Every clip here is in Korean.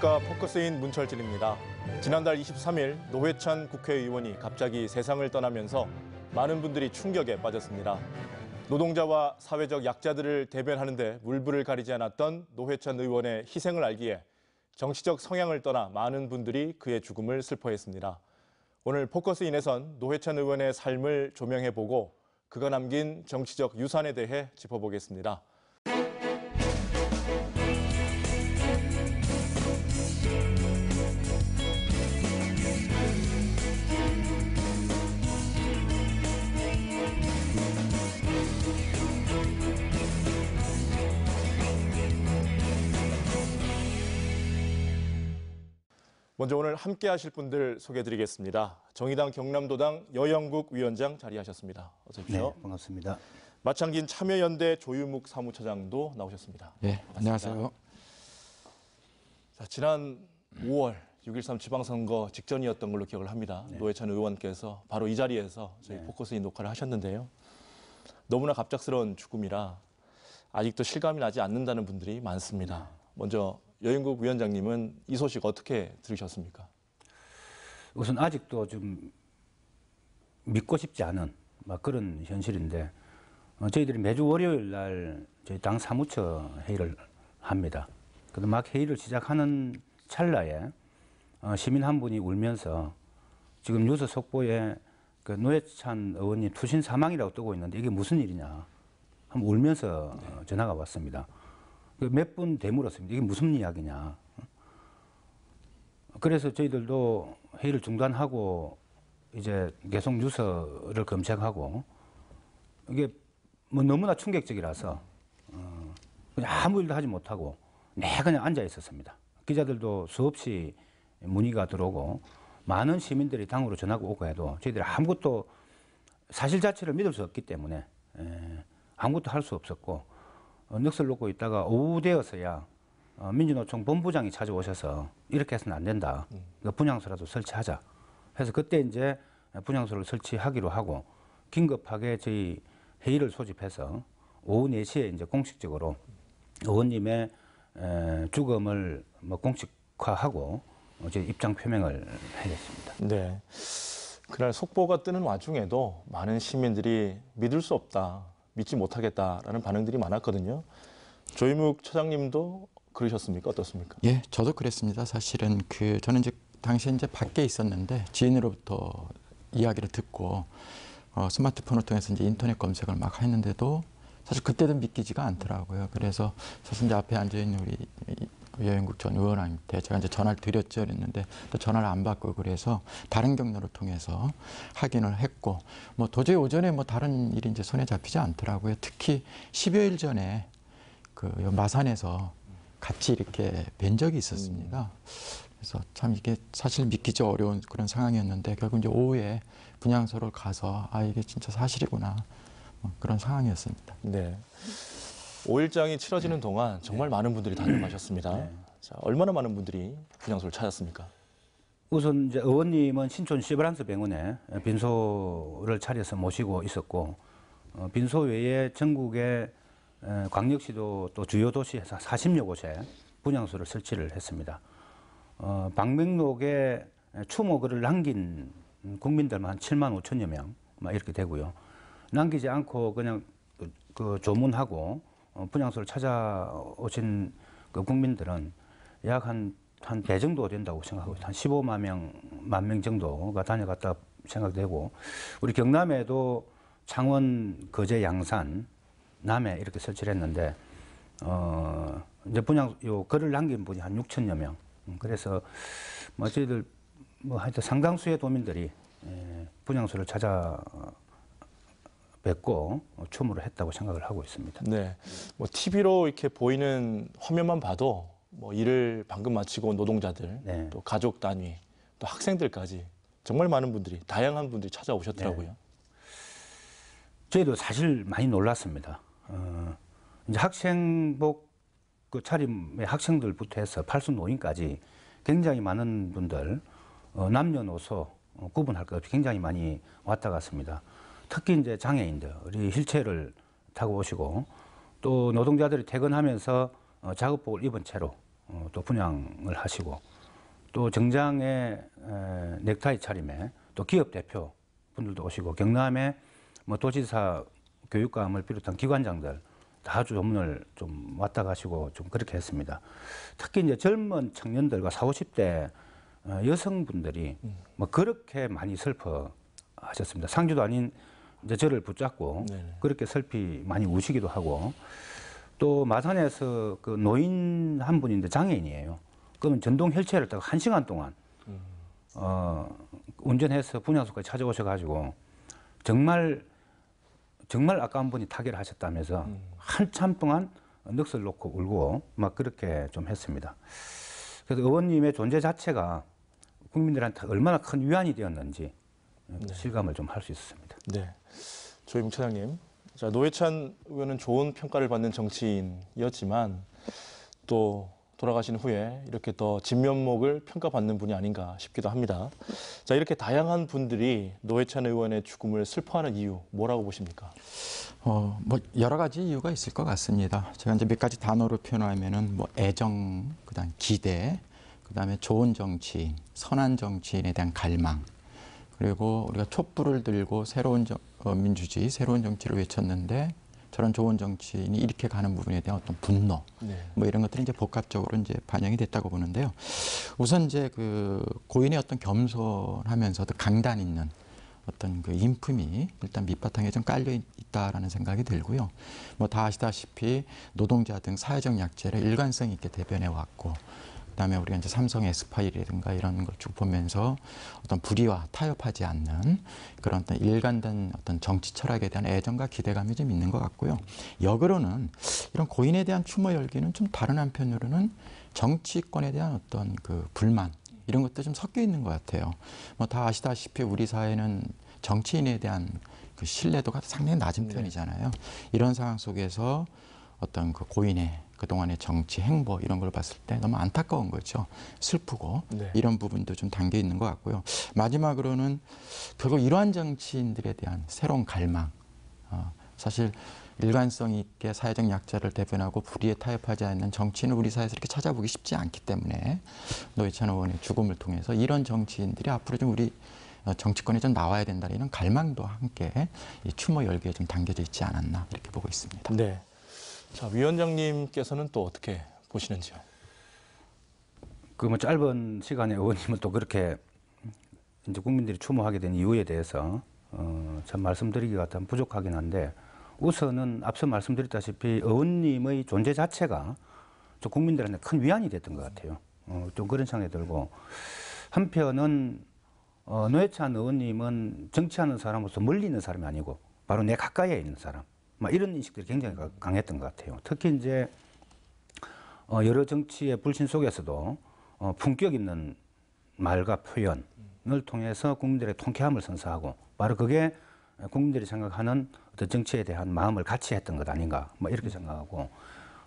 안녕하십니까 포커스인 문철진입니다. 지난달 23일 노회찬 국회의원이 갑자기 세상을 떠나면서 많은 분들이 충격에 빠졌습니다. 노동자와 사회적 약자들을 대변하는데 물불을 가리지 않았던 노회찬 의원의 희생을 알기에 정치적 성향을 떠나 많은 분들이 그의 죽음을 슬퍼했습니다. 오늘 포커스인에선 노회찬 의원의 삶을 조명해보고 그가 남긴 정치적 유산에 대해 짚어보겠습니다. 먼저 오늘 함께 하실 분들 소개해 드리겠습니다. 정의당 경남도당 여영국 위원장 자리하셨습니다. 어서 오십시오. 네, 반갑습니다. 마창진 참여연대 조유묵 사무처장도 나오셨습니다. 네, 안녕하세요. 자, 지난 5월 6.13 지방선거 직전이었던 걸로 기억을 합니다. 네. 노회찬 의원께서 바로 이 자리에서 저희 네. 포커스인 녹화를 하셨는데요. 너무나 갑작스러운 죽음이라 아직도 실감이 나지 않는다는 분들이 많습니다. 네. 먼저 여인국 위원장님은 이 소식 어떻게 들으셨습니까? 우선 아직도 좀 믿고 싶지 않은 막 그런 현실인데 어, 저희들이 매주 월요일 날 저희 당 사무처 회의를 합니다. 그래서 막 회의를 시작하는 찰나에 어, 시민 한 분이 울면서 지금 뉴스 속보에 그 노회찬 의원님 투신 사망이라고 뜨고 있는데 이게 무슨 일이냐 하면 울면서 어, 전화가 왔습니다. 그 몇분 되물었습니다. 이게 무슨 이야기냐. 그래서 저희들도 회의를 중단하고 이제 계속 뉴스를 검색하고 이게 뭐 너무나 충격적이라서 어, 그냥 아무 일도 하지 못하고 내 그냥 앉아 있었습니다. 기자들도 수없이 문의가 들어오고 많은 시민들이 당으로 전화가 오고 해도 저희들이 아무것도 사실 자체를 믿을 수 없기 때문에 예, 아무것도 할 수 없었고 넋을 놓고 있다가 오후 되어서야 어, 민주노총 본부장이 찾아오셔서 이렇게 해서는 안 된다. 음. 그러니까 분향소라도 설치하자. 해서 그때 이제 분향소를 설치하기로 하고 긴급하게 저희 회의를 소집해서 오후 4시에 이제 공식적으로 의원님의 에, 죽음을 뭐 공식화하고 어제 입장 표명을 하겠습니다. 네. 그날 속보가 뜨는 와중에도 많은 시민들이 믿을 수 없다. 믿지 못하겠다라는 반응들이 많았거든요. 조희묵 처장님도 그러셨습니까? 어떻습니까? 예, 저도 그랬습니다. 사실은 그 저는 이제 당시에 이제 밖에 있었는데 지인으로부터 이야기를 듣고 어, 스마트폰을 통해서 이제 인터넷 검색을 막 했는데도 사실 그때도 믿기지가 않더라고요. 그래서 사실 이제 앞에 앉아 있는 우리 여행국전 의원한테 제가 이제 전화를 드렸죠 그랬는데 또 전화를 안 받고 그래서 다른 경로를 통해서 확인을 했고 뭐 도저히 오전에 뭐 다른 일이 이제 손에 잡히지 않더라고요. 특히 10여일 전에 그 마산에서 같이 이렇게 뵌 적이 있었습니다. 그래서 참 이게 사실 믿기지 어려운 그런 상황이었는데 결국 이제 오후에 분향소를 가서 아 이게 진짜 사실이구나 뭐 그런 상황이었습니다. 네. 5일장이 치러지는 네. 동안 정말 네. 많은 분들이 다녀가셨습니다. 네. 자, 얼마나 많은 분들이 분향소를 찾았습니까? 우선 이제 의원님은 신촌 시브란스 병원에 빈소를 차려서 모시고 있었고 어, 빈소 외에 전국의 광역시도 또 주요 도시에서 40여 곳에 분향소를 설치를 했습니다. 어, 방명록에 추모 글을 남긴 국민들만 7만 5천여 명, 이렇게 되고요. 남기지 않고 그냥 그, 그 조문하고 어, 분향소를 찾아오신 그 국민들은 약 한 한 대 정도 된다고 생각하고 한 15만 명, 만 명 정도가 다녀갔다 생각되고 우리 경남에도 창원, 거제, 양산, 남해 이렇게 설치를 했는데 어 이제 분양 요 글을 남긴 분이 한 6천여 명. 음, 그래서 뭐 저희들 뭐 하여튼 상당수의 도민들이 예, 분양소를 찾아 뵙고 초무를 했다고 생각을 하고 있습니다. 네, 뭐 TV로 이렇게 보이는 화면만 봐도 뭐 일을 방금 마치고 온 노동자들, 네. 또 가족 단위, 또 학생들까지 정말 많은 분들이 다양한 분들이 찾아오셨더라고요. 네. 저희도 사실 많이 놀랐습니다. 어, 이제 학생복 그 차림의 학생들부터 해서 팔순 노인까지 굉장히 많은 분들 어, 남녀노소 어, 구분할 것 없이 굉장히 많이 왔다 갔습니다. 특히 이제 장애인들 우리 휠체어를 타고 오시고 또 노동자들이 퇴근하면서 어, 작업복을 입은 채로 어, 또 분양을 하시고 또 정장에 에, 넥타이 차림에 또 기업 대표 분들도 오시고 경남에 뭐 도지사 교육감을 비롯한 기관장들 다 조문을 좀 왔다 가시고 좀 그렇게 했습니다. 특히 이제 젊은 청년들과 40, 50대 어, 여성분들이 음. 뭐 그렇게 많이 슬퍼하셨습니다. 상주도 아닌 이제 저를 붙잡고 네 그렇게 슬피 많이 우시기도 하고 또 마산에서 그 노인 한 분인데 장애인이에요. 그러면 전동 휠체어를 딱 한 시간 동안 음. 어, 운전해서 분양소까지 찾아오셔가지고 정말 정말 아까 한 분이 타결 하셨다면서 음. 한참 동안 넋을 놓고 울고 막 그렇게 좀 했습니다. 그래서 의원님의 존재 자체가 국민들한테 얼마나 큰 위안이 되었는지 네. 실감을 좀 할 수 있었습니다. 네, 조임 차장님. 자, 노회찬 의원은 좋은 평가를 받는 정치인이었지만 또 돌아가신 후에 이렇게 더 진면목을 평가받는 분이 아닌가 싶기도 합니다. 자, 이렇게 다양한 분들이 노회찬 의원의 죽음을 슬퍼하는 이유 뭐라고 보십니까? 어, 뭐 여러 가지 이유가 있을 것 같습니다. 제가 이제 몇 가지 단어로 표현하면은 뭐 애정, 그다음 기대, 그다음에 좋은 정치인, 선한 정치인에 대한 갈망, 그리고 우리가 촛불을 들고 새로운 정, 어, 민주주의, 새로운 정치를 외쳤는데 저런 좋은 정치인이 이렇게 가는 부분에 대한 어떤 분노, 네. 뭐 이런 것들이 이제 복합적으로 이제 반영이 됐다고 보는데요. 우선 이제 그 고인의 어떤 겸손하면서도 강단 있는 어떤 그 인품이 일단 밑바탕에 좀 깔려 있다라는 생각이 들고요. 뭐 다 아시다시피 노동자 등 사회적 약재를 일관성 있게 대변해 왔고 그다음에 우리가 이제 삼성 S 파일이라든가 이런 걸 쭉 보면서 어떤 불의와 타협하지 않는 그런 어떤 일관된 어떤 정치 철학에 대한 애정과 기대감이 좀 있는 것 같고요. 역으로는 이런 고인에 대한 추모 열기는 좀 다른 한편으로는 정치권에 대한 어떤 그 불만 이런 것도 좀 섞여 있는 것 같아요. 뭐 다 아시다시피 우리 사회는 정치인에 대한 그 신뢰도가 상당히 낮은 네. 편이잖아요. 이런 상황 속에서 어떤 그 고인의 그동안의 정치 행보 이런 걸 봤을 때 너무 안타까운 거죠. 슬프고 네. 이런 부분도 좀 담겨 있는 것 같고요. 마지막으로는 결국 이러한 정치인들에 대한 새로운 갈망. 어, 사실 일관성 있게 사회적 약자를 대변하고 불의에 타협하지 않는 정치인을 우리 사회에서 이렇게 찾아보기 쉽지 않기 때문에 노회찬 의원의 죽음을 통해서 이런 정치인들이 앞으로 좀 우리 어, 정치권에 좀 나와야 된다는 이런 갈망도 함께 이 추모 열기에 좀 담겨져 있지 않았나 이렇게 보고 있습니다. 네. 자, 위원장님께서는 또 어떻게 보시는지요? 그 뭐 짧은 시간에 의원님을 또 그렇게 이제 국민들이 추모하게 된 이유에 대해서 어, 참 말씀드리기가 참 부족하긴 한데 우선은 앞서 말씀드렸다시피 의원님의 존재 자체가 저 국민들한테 큰 위안이 됐던 것 같아요. 어, 좀 그런 생각이 들고 한편은 어, 노회찬 의원님은 정치하는 사람으로서 멀리 있는 사람이 아니고 바로 내 가까이에 있는 사람. 막 이런 인식들이 굉장히 강했던 것 같아요. 특히 이제 어, 여러 정치의 불신 속에서도 어, 품격 있는 말과 표현을 통해서 국민들의 통쾌함을 선사하고 바로 그게 국민들이 생각하는 어떤 정치에 대한 마음을 같이 했던 것 아닌가 뭐 이렇게 생각하고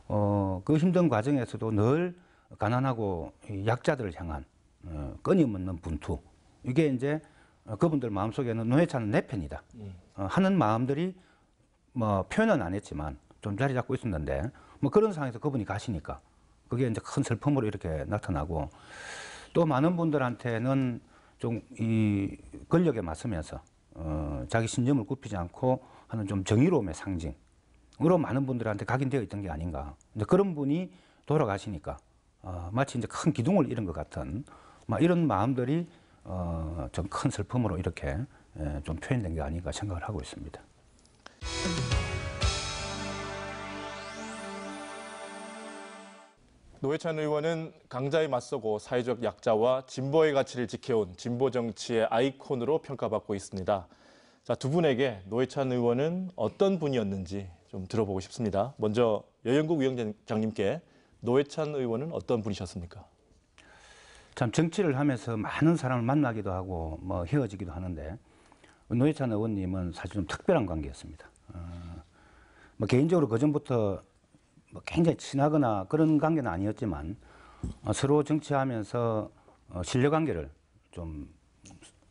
어, 그 힘든 과정에서도 늘 가난하고 약자들을 향한 어, 끊임없는 분투 이게 이제 어, 그분들 마음속에는 노회찬은 내 편이다 예. 어, 하는 마음들이 뭐 표현은 안 했지만 좀 자리 잡고 있었는데 뭐 그런 상황에서 그분이 가시니까 그게 이제 큰 슬픔으로 이렇게 나타나고 또 많은 분들한테는 좀 이 권력에 맞서면서 어 자기 신념을 굽히지 않고 하는 좀 정의로움의 상징으로 많은 분들한테 각인되어 있던 게 아닌가. 이제 그런 분이 돌아가시니까 어 마치 이제 큰 기둥을 잃은 것 같은 막 이런 마음들이 어좀 큰 슬픔으로 이렇게 예, 좀 표현된 게 아닌가 생각을 하고 있습니다. 노회찬 의원은 강자에 맞서고 사회적 약자와 진보의 가치를 지켜온 진보 정치의 아이콘으로 평가받고 있습니다. 자, 두 분에게 노회찬 의원은 어떤 분이었는지 좀 들어보고 싶습니다. 먼저 여영국 위원장님께 노회찬 의원은 어떤 분이셨습니까? 참 정치를 하면서 많은 사람을 만나기도 하고 뭐 헤어지기도 하는데 노회찬 의원님은 사실 좀 특별한 관계였습니다. 어. 뭐 개인적으로 그 전부터 뭐 굉장히 친하거나 그런 관계는 아니었지만 어, 서로 정치하면서 어, 신뢰 관계를 좀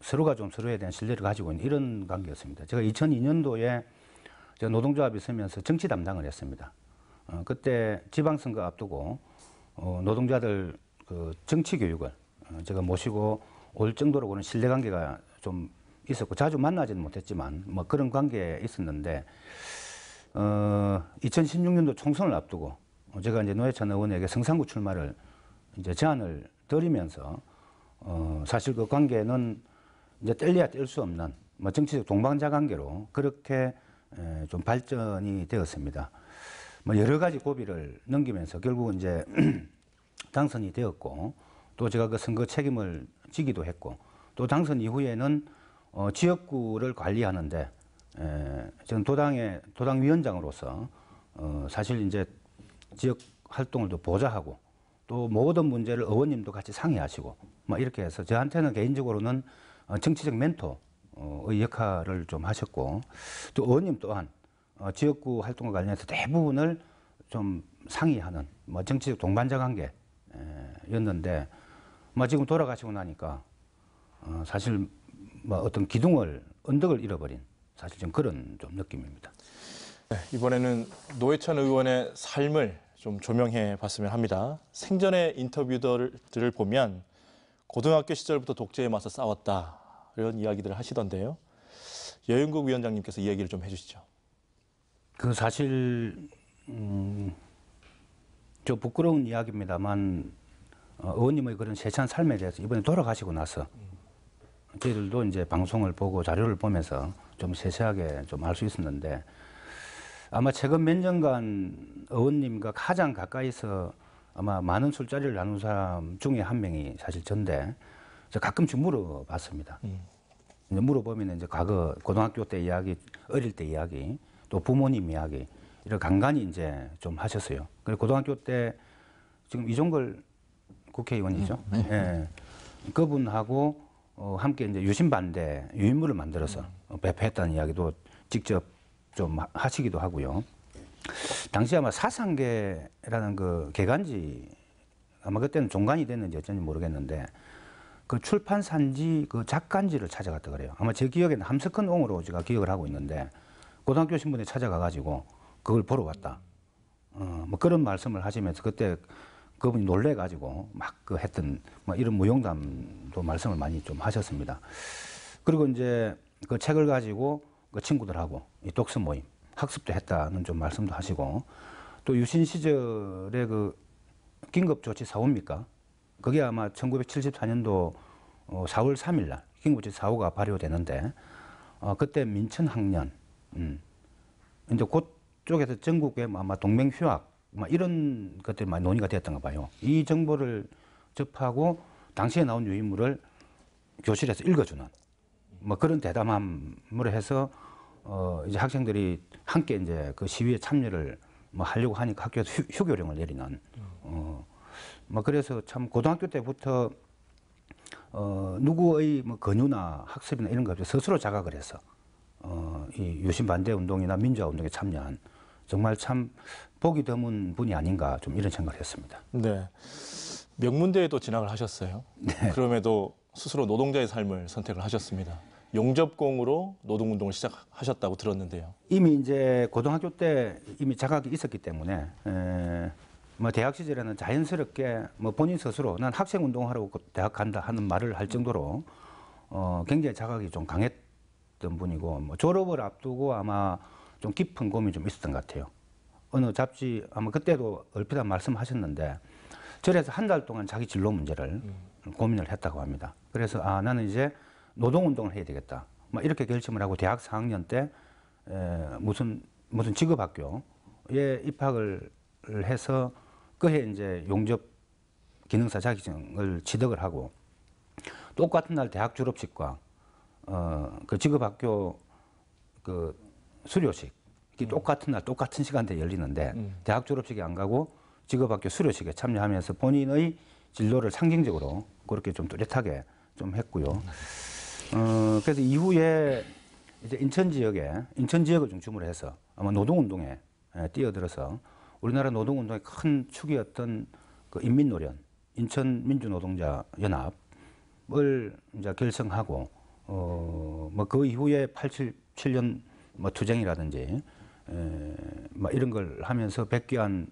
서로가 좀 서로에 대한 신뢰를 가지고 있는 이런 관계였습니다. 제가 2002년도에 제가 노동조합이 서면서 정치 담당을 했습니다. 어, 그때 지방선거 앞두고 어, 노동자들 그 정치 교육을 어, 제가 모시고 올 정도로 그런 신뢰 관계가 좀 있었고 자주 만나지는 못했지만 뭐 그런 관계에 있었는데 어, 2016년도 총선을 앞두고 제가 이제 노회찬 의원에게 성상구 출마를 이제 제안을 드리면서 어, 사실 그 관계는 이제 뗄려야 뗄 수 없는 뭐 정치적 동반자 관계로 그렇게 에, 좀 발전이 되었습니다. 뭐 여러 가지 고비를 넘기면서 결국 은 이제 당선이 되었고 또 제가 그 선거 책임을 지기도 했고 또 당선 이후에는 어, 지역구를 관리하는데 에, 저는 도당의 도당 위원장으로서 어, 사실 이제 지역 활동을 또 보좌하고 또 모든 문제를 의원님도 같이 상의하시고 막 뭐 이렇게 해서 저한테는 개인적으로는 어, 정치적 멘토의 어, 역할을 좀 하셨고 또 의원님 또한 어, 지역구 활동과 관련해서 대부분을 좀 상의하는 뭐 정치적 동반자 관계였는데 뭐 지금 돌아가시고 나니까 어, 사실 뭐 어떤 기둥을 언덕을 잃어버린 사실 좀 그런 좀 느낌입니다. 네, 이번에는 노회찬 의원의 삶을 좀 조명해 봤으면 합니다. 생전의 인터뷰들을 보면 고등학교 시절부터 독재에 맞서 싸웠다 이런 이야기들을 하시던데요. 여윤국 위원장님께서 이야기를 좀 해주시죠. 그 사실 음, 저 부끄러운 이야기입니다만 어, 의원님의 그런 세찬 삶에 대해서 이번에 돌아가시고 나서 음. 저희들도 이제 방송을 보고 자료를 보면서 좀 세세하게 좀 알 수 있었는데 아마 최근 몇 년간 의원님과 가장 가까이서 아마 많은 술자리를 나눈 사람 중에 한 명이 사실 전데 가끔씩 물어봤습니다. 음. 이제 물어보면 이제 과거 고등학교 때 이야기, 어릴 때 이야기, 또 부모님 이야기 이런 간간히 이제 좀 하셨어요. 그리고 고등학교 때 지금 이종걸 국회의원이죠. 음, 네. 예. 그분하고 어, 함께 이제 유신 반대 유인물을 만들어서 음. 어, 배포했다는 이야기도 직접 좀 하시기도 하고요. 당시 아마 사상계라는 그 개간지 아마 그때는 종간이 됐는지 어쩐지 모르겠는데 그 출판산지 그 작간지를 찾아갔다 그래요. 아마 제 기억에는 함석헌 옹으로 제가 기억을 하고 있는데 고등학교 신분에 찾아가 가지고 그걸 보러 왔다. 어, 뭐 그런 말씀을 하시면서 그때 그분이 놀래가지고 막 그 했던 뭐 이런 무용담도 말씀을 많이 좀 하셨습니다. 그리고 이제 그 책을 가지고 그 친구들하고 이 독서 모임 학습도 했다는 좀 말씀도 하시고 또 유신 시절에 그 긴급조치 사호입니까? 그게 아마 1974년도 4월 3일 날 긴급조치 사호가 발효되는데 어, 그때 민천 학년 음, 이제 곧 쪽에서 전국에 뭐 아마 동맹 휴학 막 이런 것들이 많이 논의가 되었던가 봐요. 이 정보를 접하고 당시에 나온 유인물을 교실에서 읽어주는 뭐 그런 대담함을 해서 어 이제 학생들이 함께 이제 그 시위에 참여를 뭐 하려고 하니까 학교에서 휴, 교령을 내리는 어뭐 그래서 참 고등학교 때부터 어 누구의 뭐 권유나 학습이나 이런 것 없이 스스로 자각을 해서 어이 유신 반대 운동이나 민주화 운동에 참여한 정말 참 보기 드문 분이 아닌가 좀 이런 생각을 했습니다. 네. 명문대에도 진학을 하셨어요. 네. 그럼에도 스스로 노동자의 삶을 선택을 하셨습니다. 용접공으로 노동운동을 시작하셨다고 들었는데요. 이미 이제 고등학교 때 이미 자각이 있었기 때문에 에, 뭐 대학 시절에는 자연스럽게 뭐 본인 스스로 난 학생 운동하러 대학 간다 하는 말을 할 정도로 어, 굉장히 자각이 좀 강했던 분이고 뭐 졸업을 앞두고 아마 좀 깊은 고민이 좀 있었던 것 같아요. 어느 잡지 아마 그때도 얼핏 한 말씀하셨는데 절에서 한 달 동안 자기 진로 문제를 음. 고민을 했다고 합니다. 그래서 아 나는 이제 노동 운동을 해야 되겠다. 막 이렇게 결심을 하고 대학 4학년 때 에, 무슨 무슨 직업학교에 입학을 해서 그 해 이제 용접 기능사 자격증을 취득을 하고 똑같은 날 대학 졸업식과 어, 그 직업학교 그 수료식 이게 음. 똑같은 날 똑같은 시간대에 열리는데 음. 대학 졸업식에 안 가고 직업학교 수료식에 참여하면서 본인의 진로를 상징적으로 그렇게 좀 뚜렷하게 좀 했고요. 어, 그래서 이후에 이제 인천 지역에 인천 지역을 중심으로 해서 아마 노동운동에 예, 뛰어들어서 우리나라 노동운동의 큰 축이었던 그 인민노련 인천 민주노동자 연합을 이제 결성하고 어뭐 그 이후에 87년 뭐 투쟁이라든지 막 이런 걸 하면서 백기한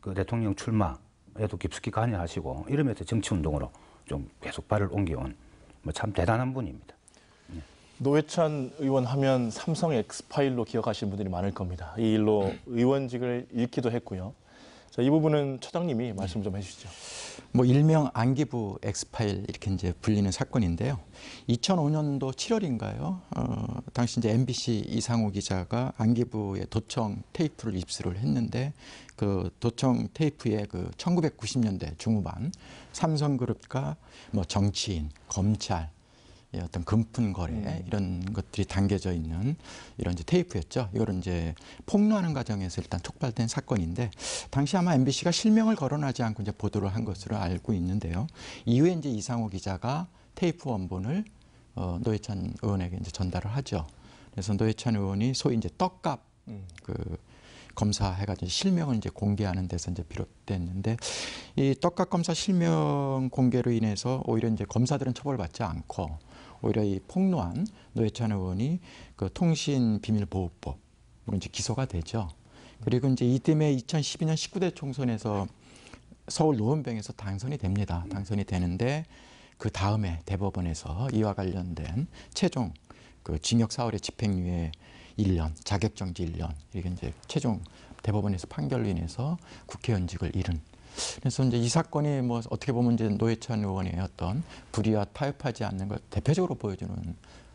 그 대통령 출마에도 깊숙이 관여하시고 이러면서 정치운동으로 좀 계속 발을 옮겨온 뭐참 대단한 분입니다. 예. 노회찬 의원 하면 삼성 엑스파일로 기억하시는 분들이 많을 겁니다. 이 일로 음. 의원직을 잃기도 했고요. 자, 이 부분은 처장님이 말씀 좀 해주시죠. 뭐 일명 안기부 엑스파일 이렇게 이제 불리는 사건인데요. 2005년도 7월인가요? 어, 당시 이제 MBC 이상호 기자가 안기부의 도청 테이프를 입수를 했는데 그 도청 테이프에 그 1990년대 중후반 삼성그룹과 뭐 정치인, 검찰, 예, 어떤 금품거래 네. 이런 것들이 담겨져 있는 이런 이제 테이프였죠. 이거를 이제 폭로하는 과정에서 일단 촉발된 사건인데 당시 아마 MBC가 실명을 거론하지 않고 이제 보도를 한 것으로 알고 있는데요. 이후에 이제 이상호 기자가 테이프 원본을 어, 노회찬 의원에게 이제 전달을 하죠. 그래서 노회찬 의원이 소위 이제 떡값 음. 그 검사해가지고 실명을 이제 공개하는 데서 이제 비롯됐는데 이 떡값 검사 실명 공개로 인해서 오히려 이제 검사들은 처벌받지 않고 오히려 이 폭로한 노회찬 의원이 그 통신 비밀 보호법 뭐 이제 기소가 되죠. 그리고 이제 이 때문에 2012년 19대 총선에서 서울 노원병에서 당선이 됩니다. 당선이 되는데 그 다음에 대법원에서 이와 관련된 최종 그 징역 4월의 집행유예 1년, 자격정지 1년 이렇게 이제 최종 대법원에서 판결로 인해서 국회의원직을 잃은 그래서 이제 이 사건이 뭐 어떻게 보면 이제 노회찬 의원의 어떤 불의와 타협하지 않는 걸 대표적으로 보여주는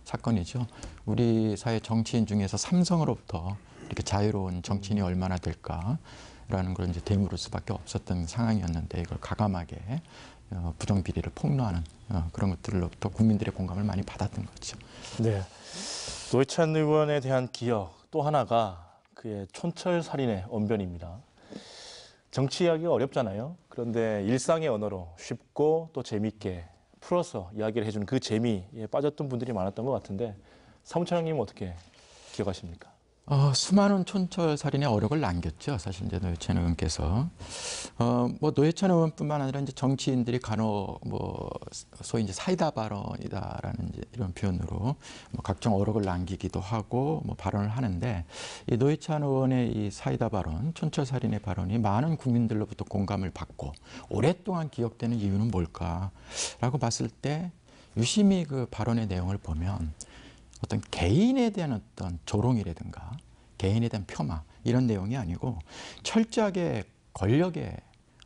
사건이죠. 우리 사회 정치인 중에서 삼성으로부터 이렇게 자유로운 정치인이 얼마나 될까라는 걸 이제 대물을 수밖에 없었던 상황이었는데 이걸 가감하게 어, 부정 비리를 폭로하는 어, 그런 것들로부터 국민들의 공감을 많이 받았던 거죠. 네. 노회찬 의원에 대한 기억 또 하나가 그의 촌철 살인의 언변입니다. 정치 이야기가 어렵잖아요. 그런데 일상의 언어로 쉽고 또 재미있게 풀어서 이야기를 해주는 그 재미에 빠졌던 분들이 많았던 것 같은데 사무처장님은 어떻게 기억하십니까? 어, 수많은 촌철살인의 어록을 남겼죠. 사실 이제 노회찬 의원께서 어, 뭐 노회찬 의원뿐만 아니라 이제 정치인들이 간혹 뭐 소위 이제 사이다 발언이다라는 이제 이런 표현으로 뭐 각종 어록을 남기기도 하고 뭐 발언을 하는데 이 노회찬 의원의 이 사이다 발언, 촌철살인의 발언이 많은 국민들로부터 공감을 받고 오랫동안 기억되는 이유는 뭘까라고 봤을 때 유심히 그 발언의 내용을 보면 어떤 개인에 대한 어떤 조롱이라든가 개인에 대한 폄하 이런 내용이 아니고 철저하게 권력의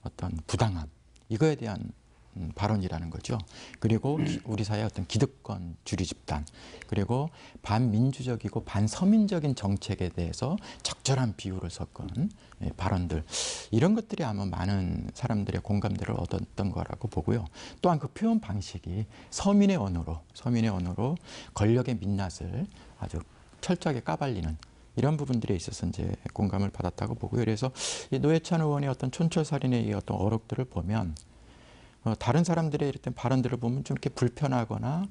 어떤 부당함 이거에 대한 음, 발언이라는 거죠. 그리고 음. 우리 사회 어떤 기득권 주류 집단 그리고 반민주적이고 반서민적인 정책에 대해서 적절한 비유를 섞은 예, 발언들 이런 것들이 아마 많은 사람들의 공감대를 얻었던 거라고 보고요. 또한 그 표현 방식이 서민의 언어로 서민의 언어로 권력의 민낯을 아주 철저하게 까발리는 이런 부분들에 있어서 이제 공감을 받았다고 보고요. 그래서 노회찬 의원의 어떤 촌철살인의 어떤 어록들을 보면 어, 다른 사람들의 이랬던 발언들을 보면 좀 이렇게 불편하거나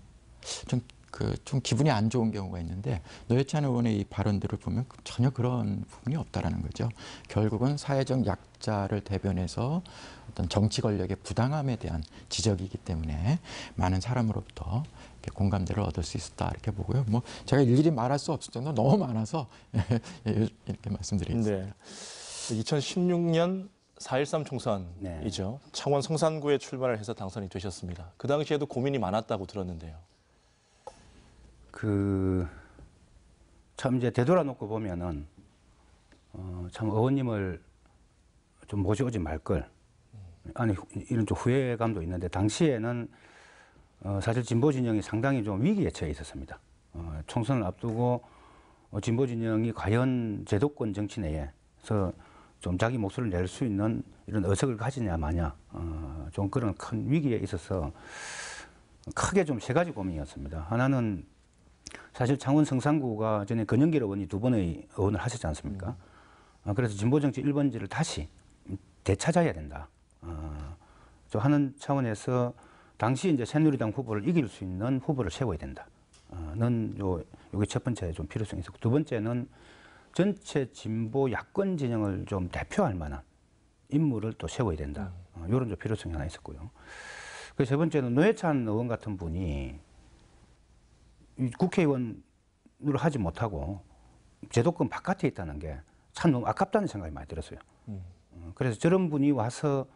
좀 그, 좀 기분이 안 좋은 경우가 있는데 노회찬 의원의 이 발언들을 보면 전혀 그런 부분이 없다라는 거죠. 결국은 사회적 약자를 대변해서 어떤 정치 권력의 부당함에 대한 지적이기 때문에 많은 사람으로부터 공감대를 얻을 수 있었다 이렇게 보고요. 뭐 제가 일일이 말할 수 없을 정도 너무 많아서 이렇게 말씀드리겠습니다. 네. 2016년 4.13 총선이죠. 네. 창원 성산구에 출마를 해서 당선이 되셨습니다. 그 당시에도 고민이 많았다고 들었는데요. 그, 참 이제 되돌아놓고 보면은, 어, 참 의원님을 좀 모셔오지 말걸. 아니, 이런 좀 후회감도 있는데, 당시에는 어, 사실 진보진영이 상당히 좀 위기에 처해 있었습니다. 어, 총선을 앞두고 어, 진보진영이 과연 제도권 정치 내에서 좀 자기 목소리를 낼 수 있는 이런 의석을 가지냐 마냐 어, 좀 그런 큰 위기에 있어서 크게 좀 세 가지 고민이었습니다. 하나는 사실 창원 성산구가 전에 근영길 의원이 두 번의 의원을 하셨지 않습니까? 음. 어, 그래서 진보정치 1번지를 다시 되찾아야 된다. 어, 저 하는 차원에서 당시 이제 새누리당 후보를 이길 수 있는 후보를 세워야 된다. 어, 는 요, 요게 첫 번째 좀 필요성이 있었고 두 번째는 전체 진보 야권 진영을 좀 대표할 만한 인물을 또 세워야 된다. 음. 이런 어, 좀 필요성이 하나 있었고요. 그 세 번째는 노회찬 의원 같은 분이 국회의원으로 하지 못하고 제도권 바깥에 있다는 게 참 너무 아깝다는 생각이 많이 들었어요. 음. 어, 그래서 저런 분이 와서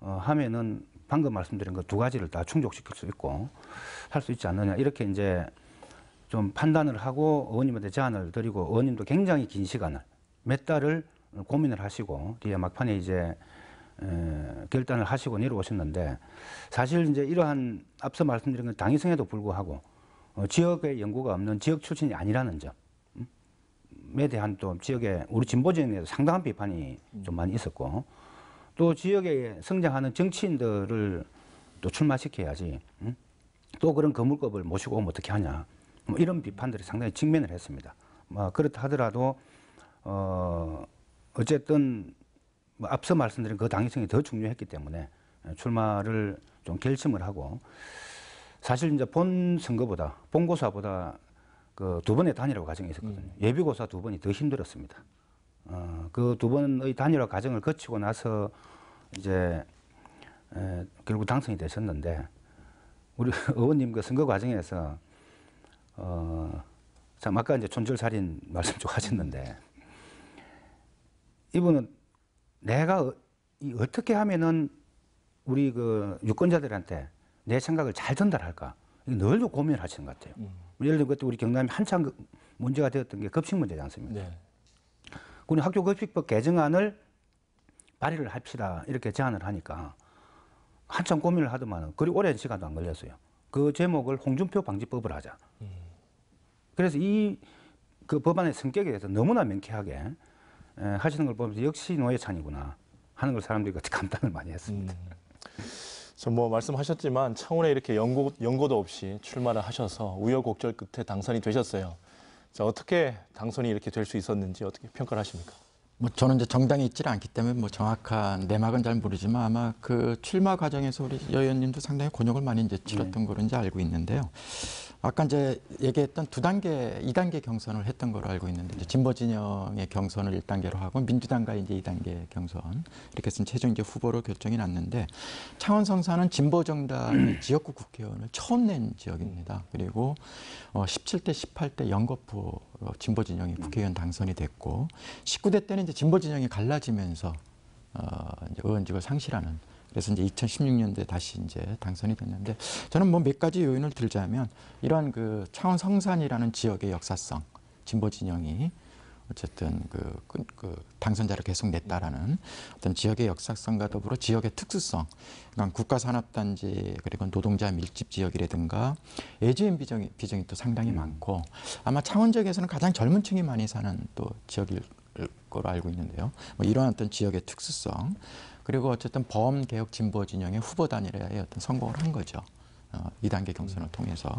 어, 하면은 방금 말씀드린 그 두 가지를 다 충족시킬 수 있고 할 수 있지 않느냐 이렇게 이제 좀 판단을 하고 의원님한테 제안을 드리고 의원님도 굉장히 긴 시간을 몇 달을 고민을 하시고 뒤에 막판에 이제 에, 결단을 하시고 내려오셨는데 사실 이제 이러한 앞서 말씀드린 건 당위성에도 불구하고 어, 지역에 연구가 없는 지역 출신이 아니라는 점에 음, 대한 또 지역의 우리 진보진에서 상당한 비판이 좀 많이 있었고 또 지역에 성장하는 정치인들을 또 출마시켜야지 응? 음, 또 그런 거물급을 모시고 오면 어떻게 하냐 뭐 이런 비판들이 상당히 직면을 했습니다. 뭐 그렇다 하더라도 어 어쨌든 뭐 앞서 말씀드린 그 당위성이 더 중요했기 때문에 출마를 좀 결심을 하고 사실 이제 본 선거보다 본고사보다 그 두 번의 단일화 과정이 있었거든요. 음. 예비고사 두 번이 더 힘들었습니다. 어, 그두 번의 단일화 과정을 거치고 나서 이제 에, 결국 당선이 되셨는데 우리 의원님 그 선거 과정에서 어, 참 아까 이제 존절 살인 말씀 좀 하셨는데 이분은 내가 어, 어떻게 하면은 우리 그 유권자들한테 내 생각을 잘 전달할까 늘 고민을 하시는 것 같아요. 음. 예를 들어 그때 우리 경남이 한창 그 문제가 되었던 게 급식 문제지 않습니까? 네. 학교 급식법 개정안을 발의를 합시다 이렇게 제안을 하니까 한참 고민을 하더만 그리 오랜 시간도 안 걸렸어요. 그 제목을 홍준표 방지법을 하자. 음. 그래서 이 그 법안의 성격에 대해서 너무나 명쾌하게 에, 하시는 걸 보면서 역시 노예찬이구나 하는 걸 사람들이 감탄을 많이 했습니다. 음. 뭐 말씀하셨지만 창원에 이렇게 연고, 연고도 없이 출마를 하셔서 우여곡절 끝에 당선이 되셨어요. 자, 어떻게 당선이 이렇게 될 수 있었는지 어떻게 평가를 하십니까? 뭐 저는 이제 정당에 있지 않기 때문에 뭐 정확한 내막은 잘 모르지만 아마 그 출마 과정에서 우리 여 의원님도 상당히 곤욕을 많이 이제 치렀던 네. 걸로 이제 알고 있는데요. 아까 이제 얘기했던 두 단계, 2단계 경선을 했던 걸로 알고 있는데 이제 진보 진영의 경선을 1단계로 하고 민주당과 이제 2단계 경선 이렇게 해서 최종 이제 후보로 결정이 났는데 창원 성사는 진보 정당 의 지역구 국회의원을 처음 낸 지역입니다. 그리고 어 17대 18대 연거푸 어, 진보 진영이 국회의원 당선이 됐고 19대 때는 이제 진보 진영이 갈라지면서 어 이제 의원직을 상실하는 그래서 이제 2016년도에 다시 이제 당선이 됐는데 저는 뭐 몇 가지 요인을 들자면 이러한 그 창원 성산이라는 지역의 역사성 진보 진영이 어쨌든 그, 그, 그 당선자를 계속 냈다라는 어떤 지역의 역사성과 더불어 지역의 특수성, 그러니까 국가산업단지 그리고 노동자 밀집 지역이라든가 AGM 비정이, 비정이 또 상당히 음. 많고 아마 창원 지역에서는 가장 젊은 층이 많이 사는 또 지역일 거로 알고 있는데요. 뭐 이러한 어떤 지역의 특수성 그리고 어쨌든 범개혁 진보 진영의 후보 단일화에 어떤 성공을 한 거죠. 어, 2단계 경선을 음. 통해서.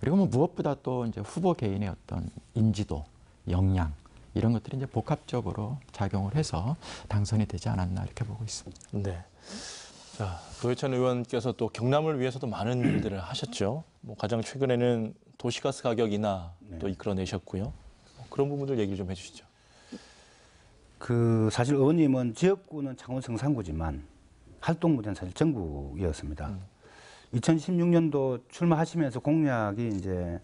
그리고 뭐 무엇보다 또 이제 후보 개인의 어떤 인지도, 역량, 이런 것들이 이제 복합적으로 작용을 해서 당선이 되지 않았나 이렇게 보고 있습니다. 네. 자, 도혜찬 의원께서 또 경남을 위해서도 많은 일들을 하셨죠. 뭐 가장 최근에는 도시가스 가격 인하도 네. 이끌어내셨고요. 뭐 그런 부분들 얘기를 좀 해주시죠. 그 사실 의원님은 지역구는 창원 성산구지만 활동 구는 사실 전국이었습니다. 음. 2016년도 출마하시면서 공약이 이제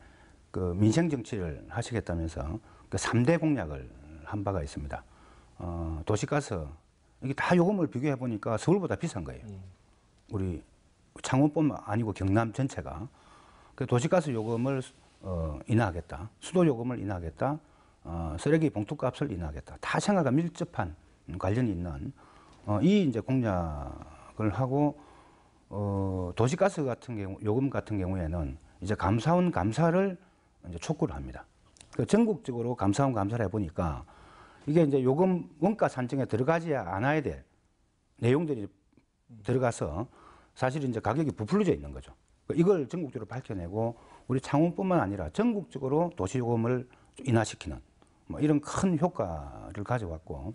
그 민생 정치를 하시겠다면서 그 3대 공약을 한 바가 있습니다. 어, 도시가스 이게 다 요금을 비교해 보니까 서울보다 비싼 거예요. 음. 우리 창원뿐만 아니고 경남 전체가 그 도시가스 요금을 어, 인하하겠다, 수도 요금을 인하하겠다, 어, 쓰레기 봉투값을 인하하겠다. 다 생활과 밀접한 관련이 있는 어, 이 이제 공약을 하고 어, 도시가스 같은 경우 요금 같은 경우에는 이제 감사원 감사를 이제 촉구를 합니다. 그 전국적으로 감사원 감사를 해보니까 이게 이제 요금 원가 산정에 들어가지 않아야 될 내용들이 들어가서 사실 이제 가격이 부풀려져 있는 거죠. 그 이걸 전국적으로 밝혀내고 우리 창원뿐만 아니라 전국적으로 도시요금을 인하시키는 뭐 이런 큰 효과를 가져왔고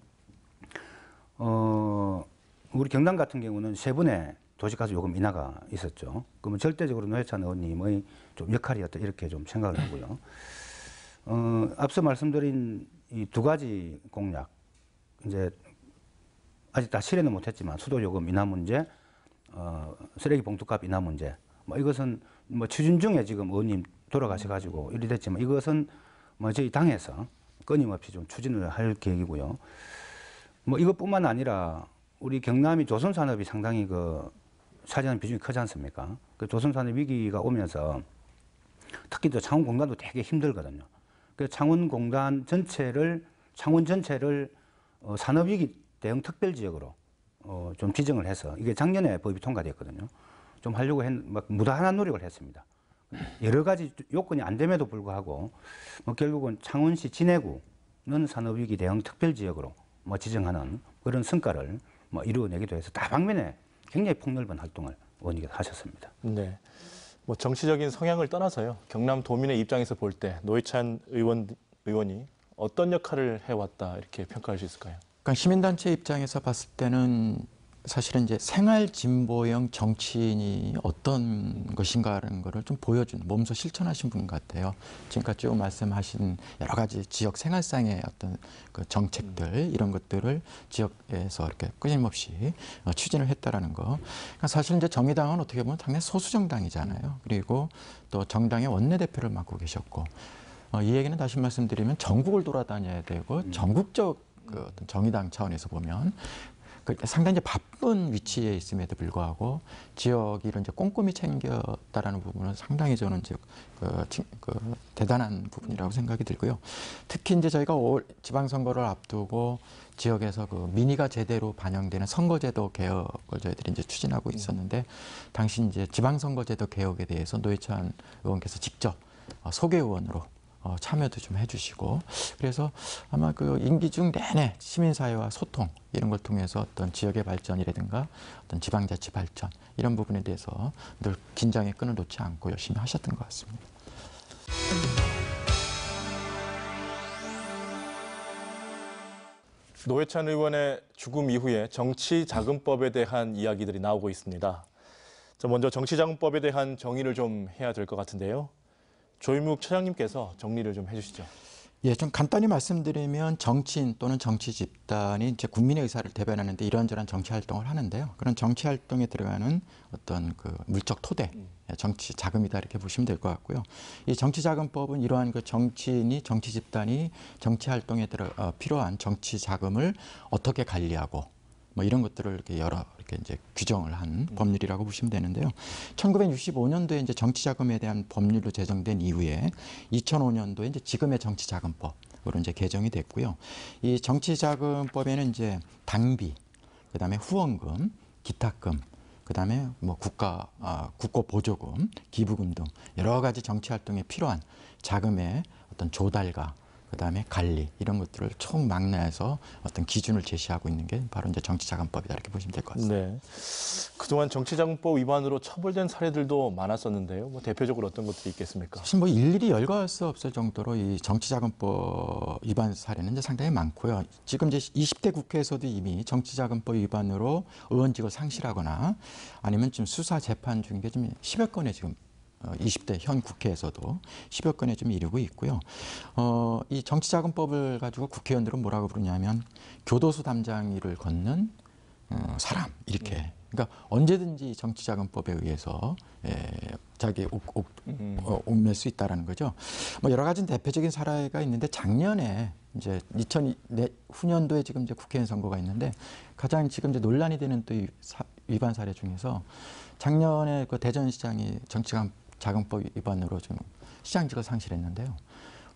어, 우리 경남 같은 경우는 세분의도시가스 요금 인하가 있었죠. 그러면 절대적으로 노회찬 의원님의 좀 역할이었다 이렇게 좀 생각을 하고요. 어, 앞서 말씀드린 이 두 가지 공약 이제 아직 다 실현은 못했지만 수도 요금 인하 문제, 어, 쓰레기 봉투값 인하 문제 뭐 이것은 뭐 추진 중에 지금 의원님 돌아가셔가지고 이리 됐지만 이것은 뭐 저희 당에서 끊임없이 좀 추진을 할 계획이고요. 뭐 이것뿐만 아니라 우리 경남이 조선 산업이 상당히 그 차지하는 비중이 크지 않습니까? 그 조선 산업 위기가 오면서 특히 또 창원 공단도 되게 힘들거든요. 그 창원 공단 전체를 창원 전체를 어, 산업 위기 대응 특별 지역으로 어, 좀 지정을 해서 이게 작년에 법이 통과됐거든요. 좀 하려고 했, 막 무단한 노력을 했습니다. 여러 가지 요건이 안 됨에도 불구하고 뭐 결국은 창원시 진해구는 산업위기 대응 특별지역으로 뭐 지정하는 그런 성과를 뭐 이루어내기도 해서 다방면에 굉장히 폭넓은 활동을 의원이 하셨습니다. 네. 뭐 정치적인 성향을 떠나서요. 경남 도민의 입장에서 볼 때 노회찬 의원 의원이 어떤 역할을 해왔다 이렇게 평가할 수 있을까요? 그러니까 시민단체 입장에서 봤을 때는 사실은 이제 생활 진보형 정치인이 어떤 것인가라는 것을 좀 보여준 몸소 실천하신 분 같아요. 지금까지 쭉 말씀하신 여러 가지 지역 생활상의 어떤 그 정책들 이런 것들을 지역에서 이렇게 끊임없이 어, 추진을 했다라는 거. 그러니까 사실 이제 정의당은 어떻게 보면 당내 소수 정당이잖아요. 그리고 또 정당의 원내 대표를 맡고 계셨고 어, 이 얘기는 다시 말씀드리면 전국을 돌아다녀야 되고 전국적 그 어떤 정의당 차원에서 보면 그 상당히 바쁜 위치에 있음에도 불구하고 지역 일을 이제 꼼꼼히 챙겼다라는 부분은 상당히 저는 이제 그, 그 대단한 부분이라고 생각이 들고요. 특히 이제 저희가 올 지방선거를 앞두고 지역에서 그 민의가 제대로 반영되는 선거제도 개혁을 저희들이 이제 추진하고 네. 있었는데 당시 이제 지방선거제도 개혁에 대해서 노회찬 의원께서 직접 어, 소개 의원으로 어, 참여도 좀 해주시고 그래서 아마 그 임기 중 내내 시민사회와 소통 이런 걸 통해서 어떤 지역의 발전이라든가 어떤 지방자치 발전 이런 부분에 대해서 늘 긴장의 끈을 놓지 않고 열심히 하셨던 것 같습니다. 노회찬 의원의 죽음 이후에 정치자금법에 대한 이야기들이 나오고 있습니다. 먼저 정치자금법에 대한 정의를 좀 해야 될 것 같은데요. 조임묵 처장님께서 정리를 좀 해주시죠. 예, 좀 간단히 말씀드리면 정치인 또는 정치 집단이 이제 국민의 의사를 대변하는데 이런저런 정치 활동을 하는데요. 그런 정치 활동에 들어가는 어떤 그 물적 토대, 음. 예, 정치 자금이다 이렇게 보시면 될 것 같고요. 이 정치 자금법은 이러한 그 정치인이 정치 집단이 정치 활동에 들어 어, 필요한 정치 자금을 어떻게 관리하고 뭐 이런 것들을 이렇게 여러 이렇게 이제 규정을 한 음. 법률이라고 보시면 되는데요. 1965년도에 이제 정치자금에 대한 법률로 제정된 이후에 2005년도에 이제 지금의 정치자금법으로 이제 개정이 됐고요. 이 정치자금법에는 이제 당비, 그다음에 후원금, 기탁금 그다음에 뭐 국가 아, 국고 보조금, 기부금 등 여러 가지 정치 활동에 필요한 자금의 어떤 조달과 그 다음에 관리 이런 것들을 총망라해서 어떤 기준을 제시하고 있는 게 바로 이제 정치자금법이다 이렇게 보시면 될 것 같습니다. 네. 그동안 정치자금법 위반으로 처벌된 사례들도 많았었는데요. 뭐 대표적으로 어떤 것들이 있겠습니까? 사실 뭐 일일이 열거할 수 없을 정도로 이 정치자금법 위반 사례는 이제 상당히 많고요. 지금 이제 20대 국회에서도 이미 정치자금법 위반으로 의원직을 상실하거나 아니면 지금 수사 재판 중인 게좀 10여 건에 지금 20대 어, 현 국회에서도 10여 건에 좀 이르고 있고요. 어, 이 정치자금법을 가지고 국회의원들은 뭐라고 부르냐면 교도소 담장 일을 걷는 어, 사람 이렇게 네. 그러니까 언제든지 정치자금법에 의해서 예, 자기 음. 어, 옥낼 옥, 옮수 있다라는 거죠. 뭐 여러 가지 대표적인 사례가 있는데 작년에 이제 2009년도에 지금 이제 국회의원 선거가 있는데 가장 지금 이제 논란이 되는 또 위반 사례 중에서 작년에 그 대전시장이 정치자금 자금법 위반으로 지금 시장직을 상실했는데요.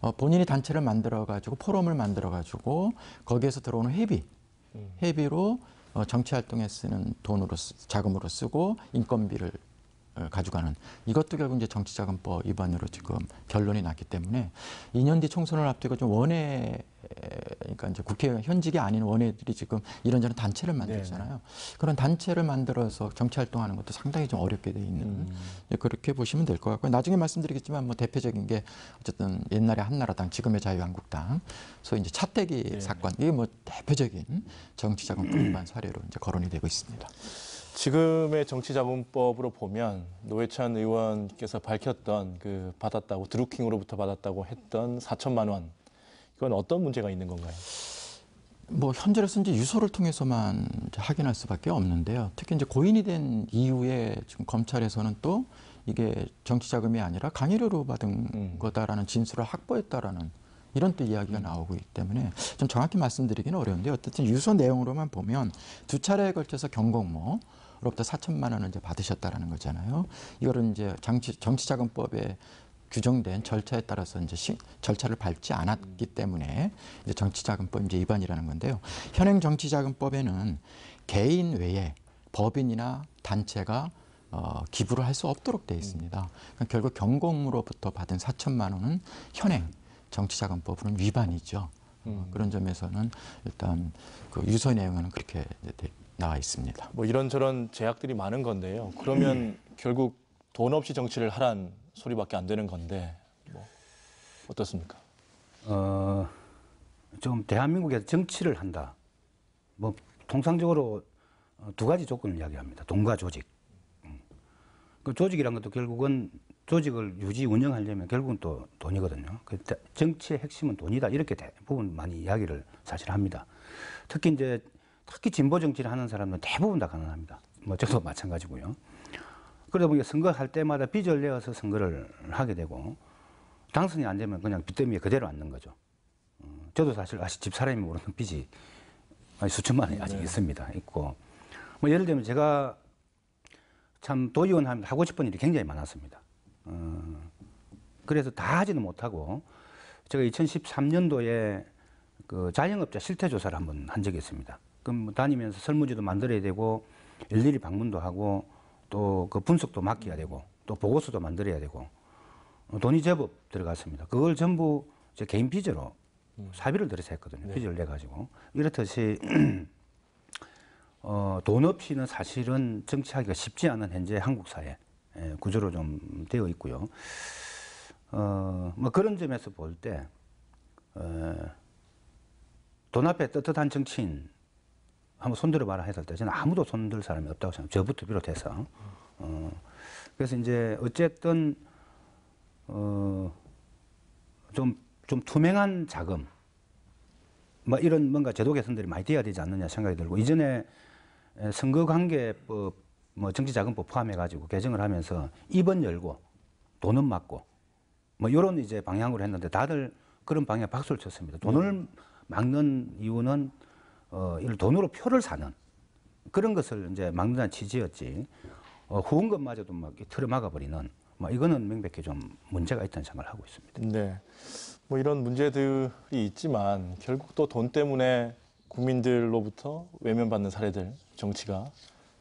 어, 본인이 단체를 만들어가지고 포럼을 만들어가지고 거기에서 들어오는 회비, 음. 회비로 어, 정치 활동에 쓰는 돈으로 쓰, 자금으로 쓰고 인건비를 어, 가져가는 이것도 결국 이제 정치자금법 위반으로 지금 결론이 났기 때문에 2년 뒤 총선을 앞두고 좀 원외 그러니까 이제 국회 현직이 아닌 원외들이 지금 이런저런 단체를 네. 만들잖아요. 네. 그런 단체를 만들어서 정치 활동하는 것도 상당히 좀 어렵게 돼 있는 음. 그렇게 보시면 될 것 같고요. 나중에 말씀드리겠지만 뭐 대표적인 게 어쨌든 옛날에 한나라당 지금의 자유한국당 소위 이제 차떼기 네. 사건 이게 뭐 대표적인 정치자금 위반 사례로 이제 거론이 되고 있습니다. 지금의 정치자문법으로 보면 노회찬 의원께서 밝혔던 그 받았다고 드루킹으로부터 받았다고 했던 4천만 원 이건 어떤 문제가 있는 건가요? 뭐 현재로서 이제 유서를 통해서만 이제 확인할 수밖에 없는데요. 특히 이제 고인이 된 이후에 지금 검찰에서는 또 이게 정치 자금이 아니라 강의료로 받은 음. 거다라는 진술을 확보했다라는 이런 또 이야기가 음. 나오고 있기 때문에 좀 정확히 말씀드리기는 어려운데 어쨌든 유서 내용으로만 보면 두 차례에 걸쳐서 경공모 로부터 4천만 원을 이제 받으셨다라는 거잖아요. 이거를 이제 정치, 정치자금법에 규정된 절차에 따라서 이제 시, 절차를 밟지 않았기 때문에 이제 정치자금법 이제 위반이라는 건데요. 현행 정치자금법에는 개인 외에 법인이나 단체가 어, 기부를 할 수 없도록 되어 있습니다. 그러니까 결국 경공으로부터 받은 4천만 원은 현행 정치자금법으로는 위반이죠. 어, 음. 그런 점에서는 일단 그 유서 내용에 그렇게 나와 있습니다. 뭐 이런저런 제약들이 많은 건데요. 그러면 음. 결국 돈 없이 정치를 하란 소리밖에 안 되는 건데 뭐 어떻습니까? 어, 지 대한민국에서 정치를 한다. 뭐 통상적으로 두 가지 조건을 이야기합니다. 돈과 조직. 그 조직이란 것도 결국은 조직을 유지 운영하려면 결국은 또 돈이거든요. 그 정치의 핵심은 돈이다. 이렇게 대부분 많이 이야기를 사실 합니다. 특히 이제 특히 진보 정치를 하는 사람은 대부분 다 가난합니다. 뭐 저도 마찬가지고요. 그러다 보니까 선거할 때마다 빚을 내어서 선거를 하게 되고 당선이 안 되면 그냥 빚 때문에 그대로 앉는 거죠. 음, 저도 사실 아직 집사람이 모르는 빚이 수천만 원이 아직 네. 있습니다. 있고 뭐 예를 들면 제가 참 도의원 하고 싶은 일이 굉장히 많았습니다. 어, 그래서 다 하지는 못하고 제가 2013년도에 그 자영업자 실태 조사를 한 번 한 적이 있습니다. 그럼 뭐 다니면서 설문지도 만들어야 되고 일일이 방문도 하고 또 그 분석도 맡겨야 되고 또 보고서도 만들어야 되고 어, 돈이 제법 들어갔습니다. 그걸 전부 제 개인 피제로 음. 사비를 들여서 했거든요. 네. 비제를 내 가지고 이렇듯이 어, 돈 없이는 사실은 정치하기가 쉽지 않은 현재 한국 사회 예, 구조로 좀 되어 있고요. 어, 뭐 그런 점에서 볼 때, 어, 돈 앞에 떳떳한 정치인 한번 손들어 봐라 했을 때 저는 아무도 손들 사람이 없다고 생각합니다. 저부터 비롯해서. 어, 그래서 이제 어쨌든 어, 좀, 좀 투명한 자금 뭐 이런 뭔가 제도 개선들이 많이 돼야 되지 않느냐 생각이 들고 이전에 선거관계법 뭐 정치자금법 포함해 가지고 개정을 하면서 입은 열고 돈은 막고 뭐 이런 이제 방향으로 했는데 다들 그런 방향 박수를 쳤습니다. 돈을 네. 막는 이유는 어, 이를 돈으로 표를 사는 그런 것을 이제 막는다는 취지였지 어, 후원금마저도 막 틀어막아 버리는 뭐 이거는 명백히 좀 문제가 있다는 생각을 하고 있습니다. 네. 뭐 이런 문제들이 있지만 결국 또 돈 때문에 국민들로부터 외면받는 사례들 정치가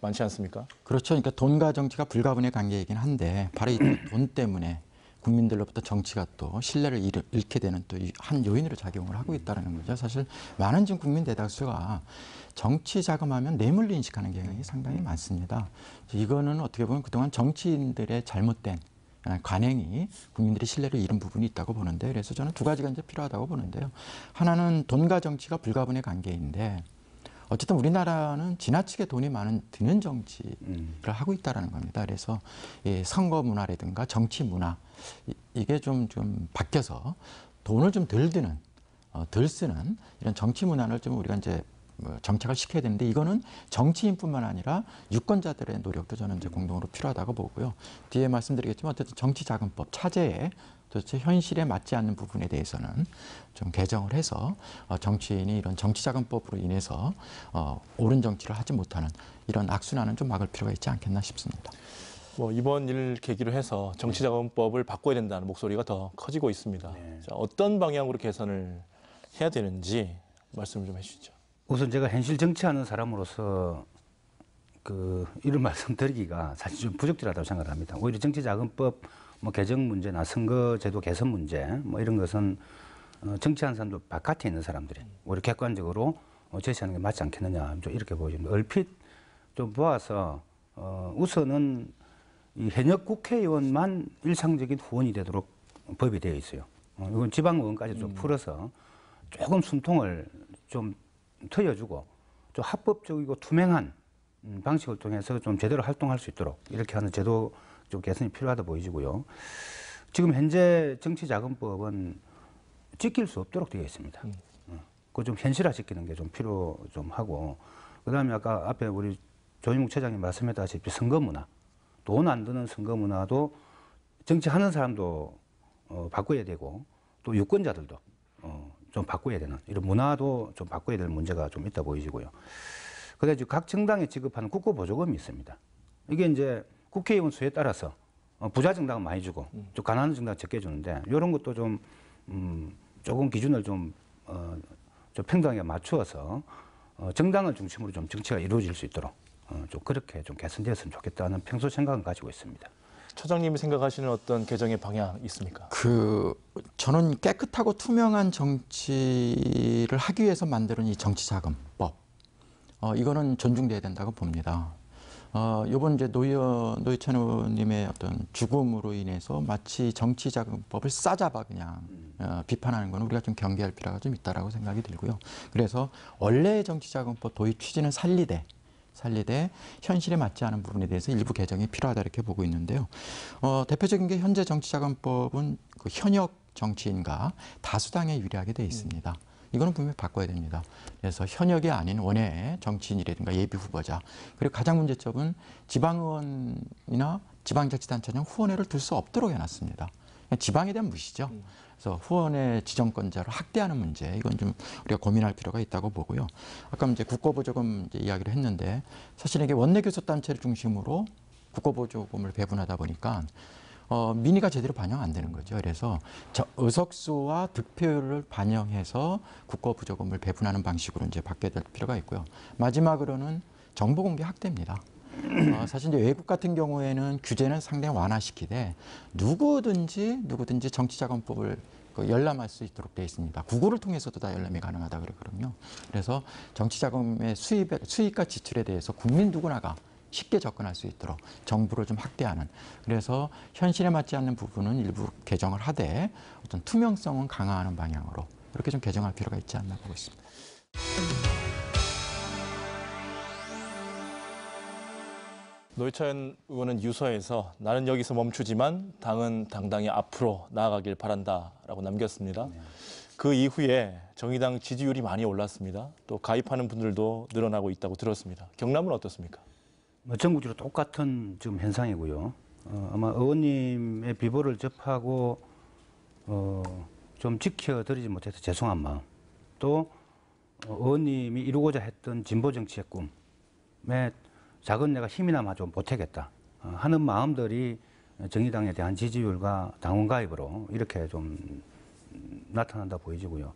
많지 않습니까? 그렇죠. 그러니까 돈과 정치가 불가분의 관계이긴 한데 바로 이 돈 때문에 국민들로부터 정치가 또 신뢰를 잃게 되는 또 한 요인으로 작용을 하고 있다는 거죠. 사실 많은 지금 국민 대다수가 정치 자금하면 뇌물로 인식하는 경향이 상당히 많습니다. 이거는 어떻게 보면 그동안 정치인들의 잘못된 관행이 국민들의 신뢰를 잃은 부분이 있다고 보는데 그래서 저는 두 가지가 이제 필요하다고 보는데요. 하나는 돈과 정치가 불가분의 관계인데 어쨌든 우리나라는 지나치게 돈이 많은 드는 정치를 음. 하고 있다라는 겁니다. 그래서 예, 선거 문화라든가 정치 문화 이게 좀, 좀 바뀌어서 돈을 좀 덜 드는, 어, 덜 쓰는 이런 정치 문화를 좀 우리가 이제 뭐 정착을 시켜야 되는데 이거는 정치인뿐만 아니라 유권자들의 노력도 저는 이제 공동으로 필요하다고 보고요. 뒤에 말씀드리겠지만 어쨌든 정치자금법 차제에 도대체 현실에 맞지 않는 부분에 대해서는 좀 개정을 해서 어, 정치인이 이런 정치자금법으로 인해서 어, 옳은 정치를 하지 못하는 이런 악순환은 좀 막을 필요가 있지 않겠나 싶습니다. 뭐 이번 일 계기로 해서 정치자금법을 네. 바꿔야 된다는 목소리가 더 커지고 있습니다. 네. 자, 어떤 방향으로 개선을 해야 되는지 말씀을 좀 해주시죠. 우선 제가 현실 정치하는 사람으로서 그 이런 말씀 드리기가 사실 좀 부적절하다고 생각합니다. 오히려 정치자금법 뭐 개정 문제나 선거제도 개선 문제 뭐 이런 것은 어, 정치하는 사람들 바깥에 있는 사람들이 오히려 객관적으로 어, 제시하는 게 맞지 않겠느냐 좀 이렇게 보여니다 얼핏 좀 보아서 어, 우선은 이 현역 국회의원만 일상적인 후원이 되도록 법이 되어 있어요. 어, 이건 지방의원까지 좀 음. 풀어서 조금 숨통을 좀 트여주고 좀 합법적이고 투명한 음, 방식을 통해서 좀 제대로 활동할 수 있도록 이렇게 하는 제도 좀 개선이 필요하다 보이지고요. 지금 현재 정치자금법은 지킬 수 없도록 되어 있습니다. 음. 어, 그좀 현실화시키는 게 좀 필요 좀 하고 그다음에 아까 앞에 우리 조인욱 처장님 말씀했다시피 선거 문화 돈안 드는 선거 문화도 정치하는 사람도 어, 바꿔야 되고 또 유권자들도 어, 좀 바꿔야 되는 이런 문화도 좀 바꿔야 될 문제가 좀 있다 보이시고요. 그래서 각 정당이 지급하는 국고 보조금이 있습니다. 이게 이제 국회의원 수에 따라서 어, 부자 정당은 많이 주고 음. 좀 가난한 정당 적게 주는데 이런 것도 좀 음, 조금 기준을 좀, 어, 좀 평등하게 맞추어서 어, 정당을 중심으로 좀 정치가 이루어질 수 있도록 어, 좀 그렇게 좀 개선되었으면 좋겠다는 평소 생각은 가지고 있습니다. 처장님이 생각하시는 어떤 개정의 방향 있습니까? 그 저는 깨끗하고 투명한 정치를 하기 위해서 만드는 이 정치자금법 어, 이거는 존중돼야 된다고 봅니다. 어, 이번 이제 노여, 노희찬 의원님의 어떤 죽음으로 인해서 마치 정치자금법을 싸잡아 그냥 음. 어, 비판하는 건 우리가 좀 경계할 필요가 좀 있다라고 생각이 들고요. 그래서 원래 정치자금법 도입 취지는 살리되 살리되 현실에 맞지 않은 부분에 대해서 일부 개정이 필요하다 이렇게 보고 있는데요. 어, 대표적인 게 현재 정치자금법은 그 현역 정치인과 다수당에 유리하게 돼 있습니다. 이거는 분명히 바꿔야 됩니다. 그래서 현역이 아닌 원외 정치인이라든가 예비 후보자 그리고 가장 문제점은 지방의원이나 지방자치단체장 후원회를 둘 수 없도록 해놨습니다. 지방에 대한 무시죠. 그래서 후원의 지정권자를 학대하는 문제 이건 좀 우리가 고민할 필요가 있다고 보고요. 아까 이제 국고보조금 이제 이야기를 했는데 사실 이게 원내교섭 단체를 중심으로 국고보조금을 배분하다 보니까 어, 민의가 제대로 반영 안 되는 거죠. 그래서 저 의석수와 득표율을 반영해서 국고부조금을 배분하는 방식으로 이제 받게 될 필요가 있고요. 마지막으로는 정보공개 확대입니다. 어, 사실 이제 외국 같은 경우에는 규제는 상당히 완화시키되 누구든지 누구든지 정치자금법을 그 열람할 수 있도록 되어 있습니다. 구글을 통해서도 다 열람이 가능하다 그러거든요. 그래서 정치자금의 수입 수익과 지출에 대해서 국민 누구나가 쉽게 접근할 수 있도록 정부를 좀 확대하는 그래서 현실에 맞지 않는 부분은 일부 개정을 하되 어떤 투명성은 강화하는 방향으로 그렇게좀 개정할 필요가 있지 않나 보고 있습니다. 노회찬 의원은 유서에서 나는 여기서 멈추지만 당은 당당히 앞으로 나아가길 바란다라고 남겼습니다. 네. 그 이후에 정의당 지지율이 많이 올랐습니다. 또 가입하는 분들도 늘어나고 있다고 들었습니다. 경남은 어떻습니까? 전국적으로 똑같은 지금 현상이고요. 어, 아마 의원님의 비보를 접하고 어, 좀 지켜드리지 못해서 죄송한 마음 또 어, 의원님이 이루고자 했던 진보 정치의 꿈에 작은 내가 힘이나마 좀 보태겠다 어, 하는 마음들이 정의당에 대한 지지율과 당원 가입으로 이렇게 좀 나타난다 보이지고요.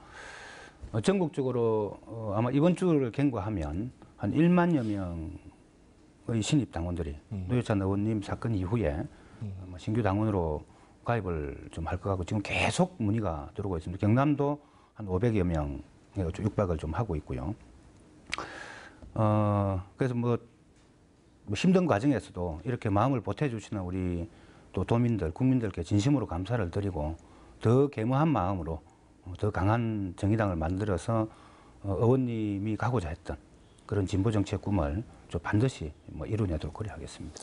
어, 전국적으로 어, 아마 이번 주를 경과하면 한 1만여 명의 신입 당원들이 음. 노회찬 의원님 사건 이후에 음. 신규 당원으로 가입을 좀 할 것 같고 지금 계속 문의가 들어오고 있습니다. 경남도 한 500여 명 육박을 좀 하고 있고요. 어, 그래서 뭐뭐 힘든 과정에서도 이렇게 마음을 보태주시는 우리 또 도민들, 국민들께 진심으로 감사를 드리고 더 개무한 마음으로 어, 더 강한 정의당을 만들어서 의원님이 어, 가고자 했던 그런 진보 정책 꿈을 좀 반드시 뭐 이루내도록 고려하겠습니다.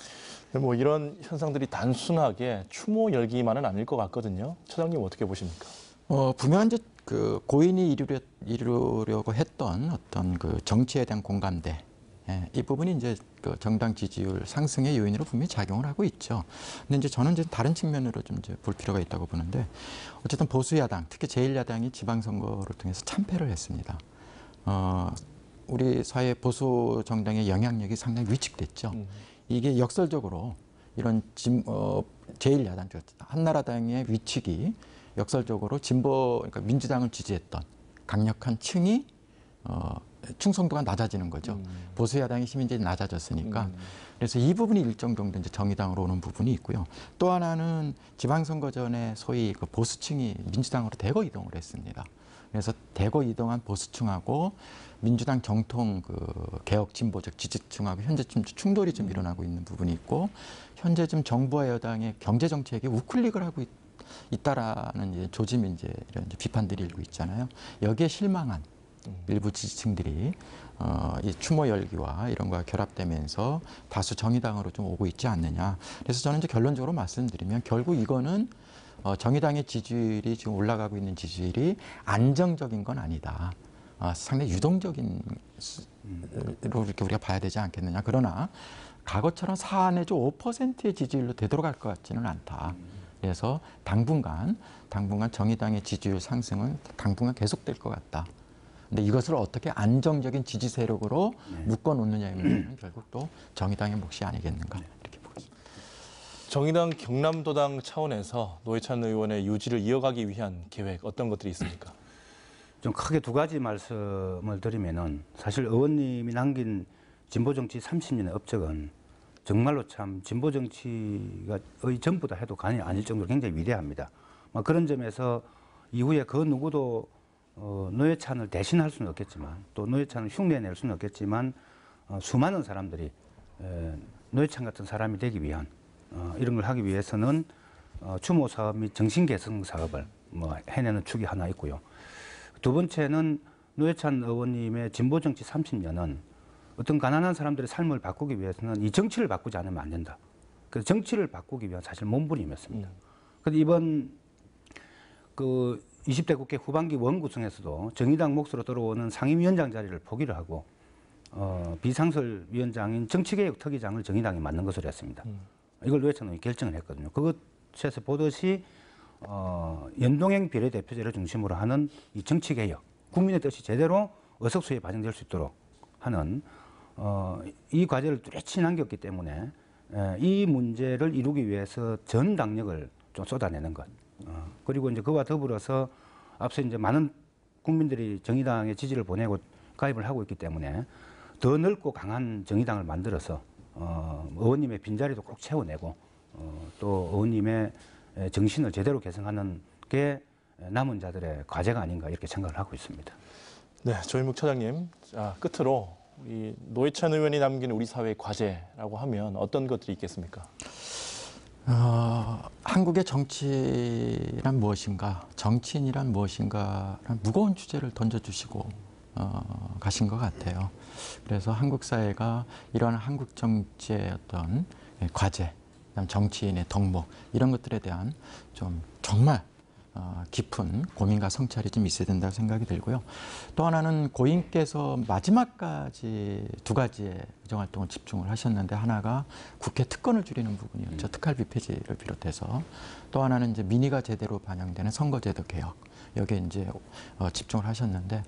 네, 뭐 이런 현상들이 단순하게 추모 열기만은 아닐 것 같거든요. 차장님 어떻게 보십니까? 어, 분명한 그 고인이 이루려, 이루려고 했던 어떤 그 정치에 대한 공감대 예, 이 부분이 이제 그 정당 지지율 상승의 요인으로 분명히 작용을 하고 있죠. 근데 이제 저는 이제 다른 측면으로 좀 이제 볼 필요가 있다고 보는데 어쨌든 보수 야당, 특히 제일 야당이 지방 선거를 통해서 참패를 했습니다. 어, 우리 사회 보수 정당의 영향력이 상당히 위축됐죠. 음. 이게 역설적으로 이런 진, 어, 제일 야당, 한나라당의 위축이 역설적으로 진보, 그러니까 민주당을 지지했던 강력한 층이 어, 충성도가 낮아지는 거죠. 음. 보수 야당의 힘이 이제 낮아졌으니까. 음. 그래서 이 부분이 일정 정도 이제 정의당으로 오는 부분이 있고요. 또 하나는 지방선거 전에 소위 그 보수층이 민주당으로 대거 이동을 했습니다. 그래서 대거 이동한 보수층하고 민주당 정통 그 개혁 진보적 지지층하고 현재 좀 충돌이 좀 음. 일어나고 있는 부분이 있고 현재 좀 정부와 여당의 경제 정책에 우클릭을 하고 있, 다라는 이제 조짐 이제 이런 이제 비판들이 일고 있잖아요. 여기에 실망한 일부 지지층들이 어, 이 추모 열기와 이런 거와 결합되면서 다수 정의당으로 좀 오고 있지 않느냐. 그래서 저는 이제 결론적으로 말씀드리면 결국 이거는 어, 정의당의 지지율이 지금 올라가고 있는 지지율이 안정적인 건 아니다. 아, 상당히 유동적인 으로 이렇게 우리가 봐야 되지 않겠느냐. 그러나 과거처럼 4 내지 5%의 지지율로 되돌아갈 것 같지는 않다. 그래서 당분간 당분간 정의당의 지지율 상승은 당분간 계속될 것 같다. 근데 이것을 어떻게 안정적인 지지 세력으로 네. 묶어 놓느냐의 문제는 결국 또 정의당의 몫이 아니겠는가 네. 이렇게 보겠습니다. 정의당 경남도당 차원에서 노회찬 의원의 유지를 이어가기 위한 계획 어떤 것들이 있습니까? 좀 크게 두 가지 말씀을 드리면은 사실 의원님이 남긴 진보 정치 30년의 업적은 정말로 참 진보 정치가의 전부다 해도 간이 아닐 정도로 굉장히 위대합니다. 뭐 그런 점에서 이후에 그 누구도 어, 노회찬을 대신할 수는 없겠지만 또 노회찬을 흉내낼 수는 없겠지만 어, 수많은 사람들이 에, 노회찬 같은 사람이 되기 위한 어, 이런 걸 하기 위해서는 어, 추모 사업 및 정신 개선 사업을 뭐 해내는 축이 하나 있고요. 두 번째는 노회찬 의원님의 진보 정치 30년은 어떤 가난한 사람들의 삶을 바꾸기 위해서는 이 정치를 바꾸지 않으면 안 된다. 그래서 정치를 바꾸기 위한 사실 몸부림이었습니다. 그런데 음. 이번 그 20대 국회 후반기 원구성에서도 정의당 몫으로 들어오는 상임위원장 자리를 포기를 하고 어, 비상설위원장인 정치개혁 특위장을 정의당이 맡는 것으로 했습니다. 음. 이걸 노회찬 결정을 했거든요. 그것에서 보듯이 어, 연동형 비례대표제를 중심으로 하는 이 정치개혁, 국민의 뜻이 제대로 어석수에 반영될 수 있도록 하는 어, 이 과제를 뚜렷이 남겼기 때문에 에, 이 문제를 이루기 위해서 전 당력을 좀 쏟아내는 것. 어, 그리고 이제 그와 더불어서 앞서 이제 많은 국민들이 정의당에 지지를 보내고 가입을 하고 있기 때문에 더 넓고 강한 정의당을 만들어서 어, 의원님의 빈자리도 꼭 채워내고 어, 또 의원님의 정신을 제대로 계승하는 게 남은 자들의 과제가 아닌가 이렇게 생각을 하고 있습니다. 네, 조인묵 처장님 자, 끝으로 우리 노회찬 의원이 남긴 우리 사회의 과제라고 하면 어떤 것들이 있겠습니까? 어, 한국의 정치란 무엇인가, 정치인이란 무엇인가 무거운 주제를 던져주시고 어, 가신 것 같아요. 그래서 한국 사회가 이러한 한국 정치의 어떤 예, 과제, 정치인의 덕목 이런 것들에 대한 좀 정말 아, 깊은 고민과 성찰이 좀 있어야 된다고 생각이 들고요. 또 하나는 고인께서 마지막까지 두 가지의 의정활동을 집중을 하셨는데 하나가 국회 특권을 줄이는 부분이었죠. 특할비 폐지를 비롯해서 또 하나는 이제 민의가 제대로 반영되는 선거제도 개혁 여기에 이제 어, 집중을 하셨는데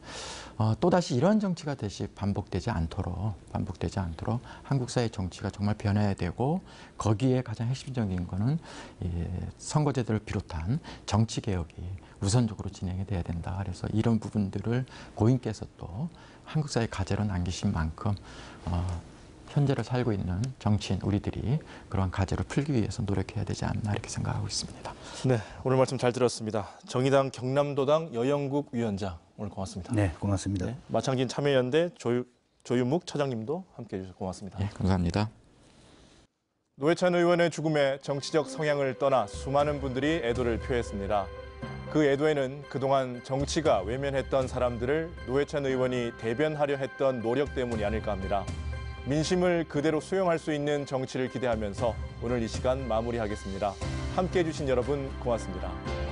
어, 또다시 이런 정치가 다시 반복되지 않도록 반복되지 않도록 한국 사회 정치가 정말 변해야 되고 거기에 가장 핵심적인 거는 이 선거제도를 비롯한 정치 개혁이 우선적으로 진행이 돼야 된다. 그래서 이런 부분들을 고인께서 또 한국 사회 가제로 남기신 만큼 어, 현재를 살고 있는 정치인 우리들이 그러한 과제를 풀기 위해서 노력해야 되지 않나 이렇게 생각하고 있습니다. 네, 오늘 말씀 잘 들었습니다. 정의당 경남도당 여영국 위원장 오늘 고맙습니다. 네, 고맙습니다. 네, 마창진 참여연대 조유, 조윤묵 차장님도 함께해 주셔서 고맙습니다. 네, 감사합니다. 노회찬 의원의 죽음에 정치적 성향을 떠나 수많은 분들이 애도를 표했습니다. 그 애도에는 그동안 정치가 외면했던 사람들을 노회찬 의원이 대변하려 했던 노력 때문이 아닐까 합니다. 민심을 그대로 수용할 수 있는 정치를 기대하면서 오늘 이 시간 마무리하겠습니다. 함께해 주신 여러분 고맙습니다.